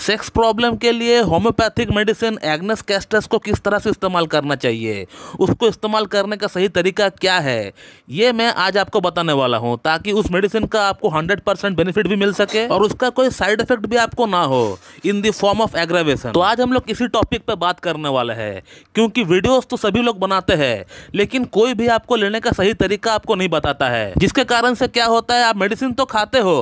sex problem के लिए homeopathic medicine Agnes castus को किस तरह से इस्तेमाल करना चाहिए उसको इस्तेमाल करने का सही तरीका क्या है ये मैं आज आपको बताने वाला हूँ ताकि उस मेडिसिन का आपको हंड्रेड परसेंट बेनिफिट भी मिल सके और उसका कोई साइड इफेक्ट भी आपको ना हो in the form of aggravation तो आज हम लोग इसी टॉपिक पर बात करने वाले हैं क्योंकि वीडियोज तो सभी लोग बनाते हैं लेकिन कोई भी आपको लेने का सही तरीका आपको नहीं बताता है जिसके कारण से क्या होता है आप मेडिसिन तो खाते हो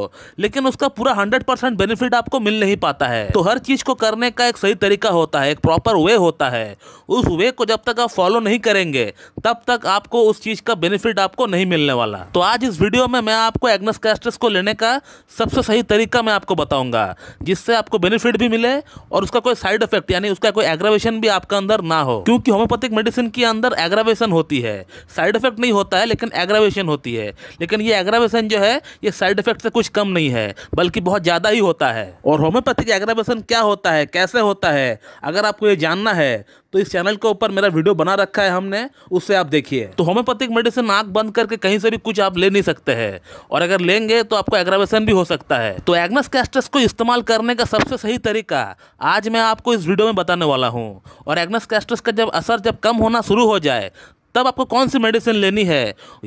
लेकिन उसका पूरा हंड्रेड बेनिफिट आपको मिल नहीं पाता है तो हर चीज़ को करने का एक सही तरीका होता है एक प्रॉपर वे होता है उस वे को जब तक आप फॉलो नहीं करेंगे तब तक आपको उस चीज़ का बेनिफिट आपको नहीं मिलने वाला तो आज इस वीडियो में मैं आपको एग्नस कैस्ट्रस को लेने का सबसे सही तरीका मैं आपको बताऊंगा जिससे आपको बेनिफिट भी मिले और उसका कोई साइड इफेक्ट यानी उसका कोई एग्रावेशन भी आपका अंदर ना हो क्योंकि होम्योपैथिक मेडिसिन के अंदर एग्रावेशन होती है साइड इफेक्ट नहीं होता है लेकिन एग्रावेशन होती है लेकिन ये एग्रावेशन जो है ये साइड इफेक्ट से कुछ कम नहीं है बल्कि बहुत ज़्यादा ही होता है और होम्योपैथिक एग्रावेशन क्या होता है कैसे होता है अगर आपको ये जानना है तो इस चैनल के ऊपर मेरा वीडियो बना रखा है हमने उससे आप देखिए तो होम्योपैथिक मेडिसिन आँख बंद करके कहीं से भी कुछ आप ले नहीं सकते हैं और अगर लेंगे तो आपको एग्रावेशन भी हो सकता है तो एग्नस कैस्टस को इस्तेमाल करने का सबसे सही तरीका आज मैं आपको इस वीडियो में बताने वाला हूँ और एग्नस कैस्टस का जब असर जब कम होना शुरू हो जाए तब आपको कौन सी मेडिसिन लेनी है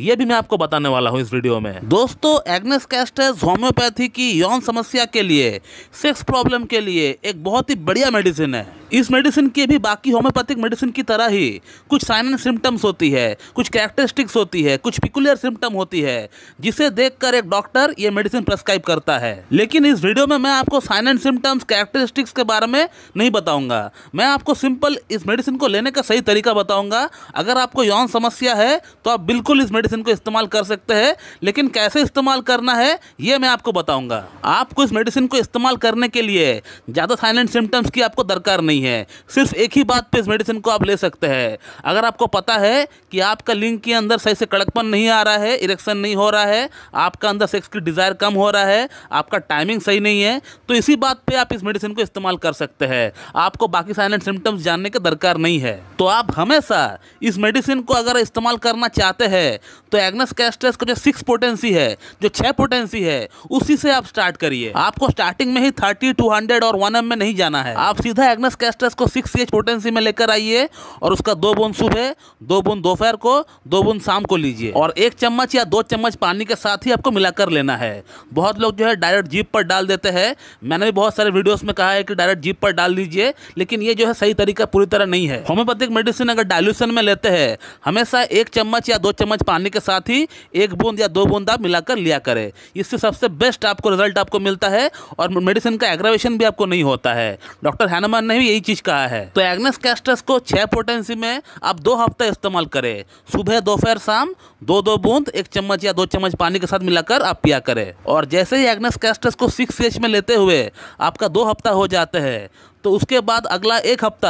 ये भी मैं आपको बताने वाला हूँ इस वीडियो में दोस्तों एग्नेस कैस्टेस होम्योपैथी की यौन समस्या के लिए सेक्स प्रॉब्लम के लिए एक बहुत ही बढ़िया मेडिसिन है इस मेडिसिन की भी बाकी होम्योपैथिक मेडिसिन की तरह ही कुछ साइन एंड सिम्टम्स होती है कुछ कैरेक्टरिस्टिक्स होती है कुछ पिकुलर सिम्टम होती है जिसे देखकर एक डॉक्टर ये मेडिसिन प्रेस्क्राइब करता है लेकिन इस वीडियो में मैं आपको साइन एंड सिम्टम्स कैरेक्टरिस्टिक्स के बारे में नहीं बताऊंगा मैं आपको सिंपल इस मेडिसिन को लेने का सही तरीका बताऊंगा अगर आपको यौन समस्या है तो आप बिल्कुल इस मेडिसिन को इस्तेमाल कर सकते हैं लेकिन कैसे इस्तेमाल करना है ये मैं आपको बताऊंगा आपको इस मेडिसिन को इस्तेमाल करने के लिए ज़्यादा साइन एंड सिम्टम्स की आपको दरकार नहीं नहीं है सिर्फ एक ही बात पे इस मेडिसिन को आप ले सकते हैं अगर आपको पता है कि आपका लिंग के अंदर सही से कड़कपन नहीं आ रहा है इरेक्शन नहीं हो रहा है आपका अंदर सेक्स की डिज़ायर कम हो रहा है आपका टाइमिंग सही नहीं है तो इसी बात पर आप इस मेडिसिन को इस्तेमाल कर सकते हैं आपको बाकी साइलेंट सिम्टम्स जानने की दरकार नहीं है तो आप हमेशा इस मेडिसिन को अगर इस्तेमाल करना चाहते हैं तो एग्नस कैस्ट्रेस का जो सिक्स पोटेंसी है जो छः पोटेंसी है उसी से आप स्टार्ट करिए आपको स्टार्टिंग में ही थर्टी टू हंड्रेड और वन एम में नहीं जाना है आप सीधा एग्नस कैस्ट्रेस एस्ट्रस को सिक्स सी एच पोटेंसी में लेकर आइए और उसका दो बूंद सुबह दो बूंद दोपहर को दो बूंद शाम को लीजिए और एक चम्मच या दो चम्मच पानी के साथ ही आपको मिलाकर लेना है बहुत लोग जो है डायरेक्ट जीप पर डाल देते हैं मैंने भी बहुत सारे वीडियोस में कहा है कि डायरेक्ट जीप पर डाल दीजिए लेकिन ये जो है सही तरीका पूरी तरह नहीं है होम्योपैथिक मेडिसिन अगर डायल्यूशन में लेते हैं हमेशा एक चम्मच या दो चम्मच पानी के साथ ही एक बूंद या दो बूंद आप मिलाकर लिया करें इससे सबसे बेस्ट आपको रिजल्ट आपको मिलता है और मेडिसिन का एग्रावेशन भी आपको नहीं होता है डॉक्टर हैनमान ने भी यही चीज़ कहा है तो एग्नेस कैस्टस को छह पोटेंसी में आप दो हफ्ता इस्तेमाल करें सुबह दोपहर शाम दो दो बूंद एक चम्मच या दो चम्मच पानी के साथ मिलाकर आप पिया करें और जैसे ही एग्नेस कैस्टस को सिक्स एच में लेते हुए आपका दो हफ्ता हो जाते हैं तो उसके बाद अगला एक हफ्ता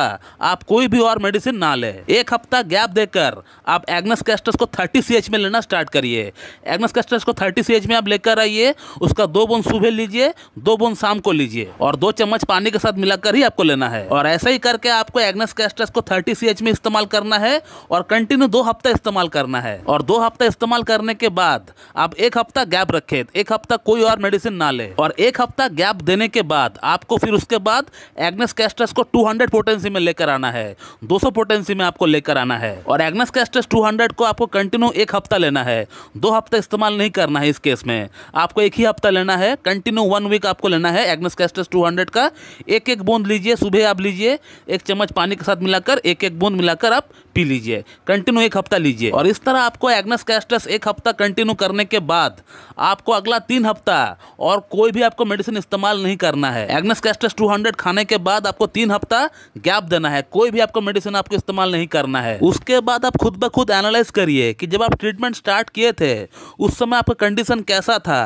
आप कोई भी और मेडिसिन ना लें एक हफ्ता गैप देकर आप एग्नस कैस्टस को 30 सी में लेना स्टार्ट करिए एग्नस कैस्टस को 30 सी में आप लेकर आइए उसका दो बूंद सुबह लीजिए दो बूंद शाम को लीजिए और दो चम्मच पानी के साथ मिलाकर ही आपको लेना है और ऐसा ही करके आपको एग्नस कैस्टस को थर्टी सी में इस्तेमाल करना है और कंटिन्यू दो हफ्ता इस्तेमाल करना है और दो हफ्ता इस्तेमाल करने के बाद आप एक हफ्ता गैप रखे एक हफ्ता कोई और मेडिसिन ना ले और एक हफ्ता गैप देने के बाद आपको फिर उसके बाद एग्नस एग्नेस कैस्ट्रस को 200 पोटेंसी में लेकर आना है 200 पोटेंसी में आपको लेकर आना है और एग्नेस कैस्ट्रस 200 को आपको कंटिन्यू एक हफ्ता लेना है दो हफ्ता इस्तेमाल नहीं करना है इस केस में आपको एक ही हफ्ता लेना है कंटिन्यू वन वीक आपको लेना है एग्नेस कैस्ट्रस टू का एक एक बूंद लीजिए सुबह आप लीजिए एक चम्मच पानी के साथ मिलाकर एक एक बूंद मिलाकर आप पी लीजिए कंटिन्यू एक हफ्ता लीजिए और इस तरह आपको एग्नेस कैस्ट्रस एक हफ्ता कंटिन्यू करने के बाद आपको अगला तीन हफ्ता और कोई भी आपको मेडिसिन इस्तेमाल नहीं करना है एग्नेस कैस्ट्रस 200 खाने के बाद बाद आपको तीन हफ्ता गैप देना है कोई भी आपको मेडिसिन आपको इस्तेमाल नहीं करना है उसके बाद आप खुद ब खुद एनालाइज करिए कि जब आप ट्रीटमेंट स्टार्ट किए थे उस समय आपका कंडीशन कैसा था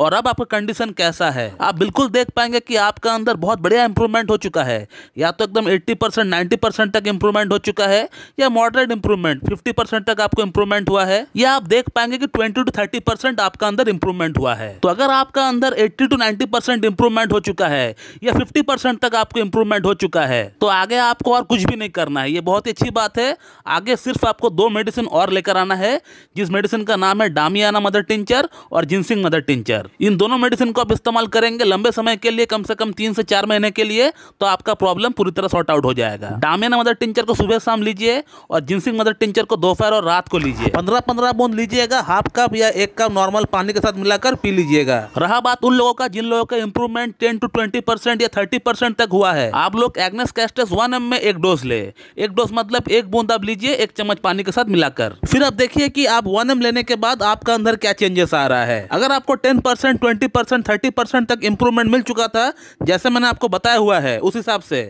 और अब आपका कंडीशन कैसा है आप बिल्कुल देख पाएंगे कि आपका अंदर बहुत बढ़िया इंप्रूवमेंट हो चुका है या तो एकदम एट्टी परसेंट नाइन्टी परसेंट तक इंप्रूवमेंट हो चुका है या मॉडरेट इंप्रूवमेंट फिफ्टी परसेंट तक आपको इंप्रूवमेंट हुआ है या आप देख पाएंगे कि ट्वेंटी टू थर्टी परसेंट आपका अंदर इंप्रूवमेंट हुआ है तो अगर आपका अंदर eighty to ninety percent improvement हो चुका है या फिफ्टी परसेंट तक आपको इंप्रूवमेंट हो चुका है तो आगे आपको और कुछ भी नहीं करना है ये बहुत ही अच्छी बात है आगे सिर्फ आपको दो मेडिसिन और लेकर आना है जिस मेडिसिन का नाम है डामियाना मदर टिंचर और जिनसिंग मदर टिंचर पर इन दोनों मेडिसिन को आप इस्तेमाल करेंगे लंबे समय के लिए कम से कम तीन से चार महीने के लिए तो आपका प्रॉब्लम पूरी तरह सॉर्ट आउट हो जाएगा डामेन मदर टिंचर को सुबह शाम लीजिए और जिनसिंग मदर टिंचर को दोपहर और रात को लीजिए पंद्रह पंद्रह बूंद लीजिएगा हाफ कप या एक कप नॉर्मल पानी के साथ मिलाकर पी लीजिएगा रहा बात उन लोगों का जिन लोगों का improvement ten to twenty percent या थर्टी परसेंट तक हुआ है आप लोग एग्नेस कैस्टेस वन एम में एक डोज ले एक डोज मतलब एक बूंद आप लीजिए एक चम्मच पानी के साथ मिलाकर फिर आप देखिए कि आप वन एम लेने के बाद आपका अंदर क्या चेंजेस आ रहा है अगर आपको ten percent twenty percent thirty percent तक इंप्रूवमेंट मिल चुका था जैसे मैंने आपको बताया हुआ है उस हिसाब से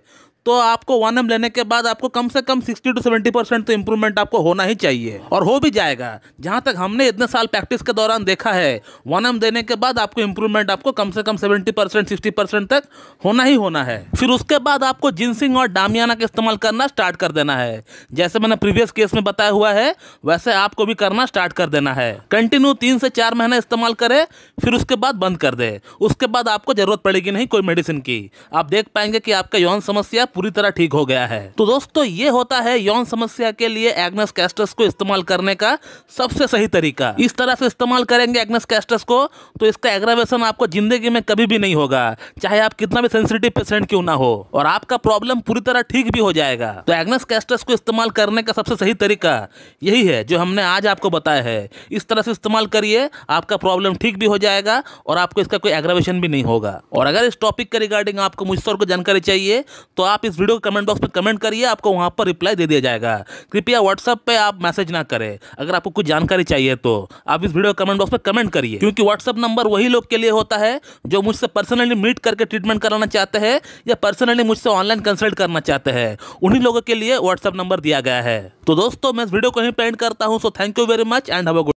तो आपको वन एम लेने के बाद आपको कम से कम सिक्सटी टू सेवेंटी परसेंट तो इम्प्रूवमेंट आपको होना ही चाहिए और हो भी जाएगा जहाँ तक हमने इतने साल प्रैक्टिस के दौरान देखा है वन एम देने के बाद आपको इम्प्रूवमेंट आपको कम से कम सेवेंटी परसेंट सिक्सटी परसेंट तक होना ही होना है फिर उसके बाद आपको जिनसिंग और डामियाना का इस्तेमाल करना स्टार्ट कर देना है जैसे मैंने प्रीवियस केस में बताया हुआ है वैसे आपको भी करना स्टार्ट कर देना है कंटिन्यू तीन से चार महीना इस्तेमाल करें फिर उसके बाद बंद कर दे उसके बाद आपको जरूरत पड़ेगी नहीं कोई मेडिसिन की आप देख पाएंगे कि आपका यौन समस्या पूरी तरह ठीक हो गया है तो दोस्तों ये होता है यौन समस्या के लिए एग्नस कैस्टस को इस्तेमाल करने का सबसे सही तरीका इस तरह से इस्तेमाल करेंगे एग्नस कैस्टस को तो इसका एग्रावेशन आपको जिंदगी में कभी भी नहीं होगा चाहे आप कितना भी सेंसिटिव पेशेंट क्यों ना हो और आपका प्रॉब्लम पूरी तरह ठीक भी हो जाएगा तो एग्नस कैस्टस को इस्तेमाल करने का सबसे सही तरीका यही है जो हमने आज आपको बताया है इस तरह से इस्तेमाल करिए आपका प्रॉब्लम ठीक भी हो जाएगा और आपको इसका कोई एग्रावेशन भी नहीं होगा और अगर इस टॉपिक के रिगार्डिंग आपको मुझसे और को जानकारी चाहिए तो आप इस वीडियो के कमेंट बॉक्स पर कमेंट करिए आपको वहाँ पर रिप्लाई दे दिया जाएगा कृपया व्हाट्सअप पर आप मैसेज ना करें अगर आपको कुछ जानकारी चाहिए तो आप इस वीडियो के कमेंट बॉक्स पर कमेंट करिए क्योंकि व्हाट्सअप नंबर वही लोग के लिए होता है जो मुझसे पर्सनली मीट करके ट्रीटमेंट कराना चाहते हैं या पर्सनली मुझसे ऑनलाइन कंसल्ट करना चाहते हैं उन्हीं लोगों के लिए व्हाट्सअप नंबर दिया गया है तो दोस्तों मैं इस वीडियो को ही पेंट करता हूँ so thank you very much and have a good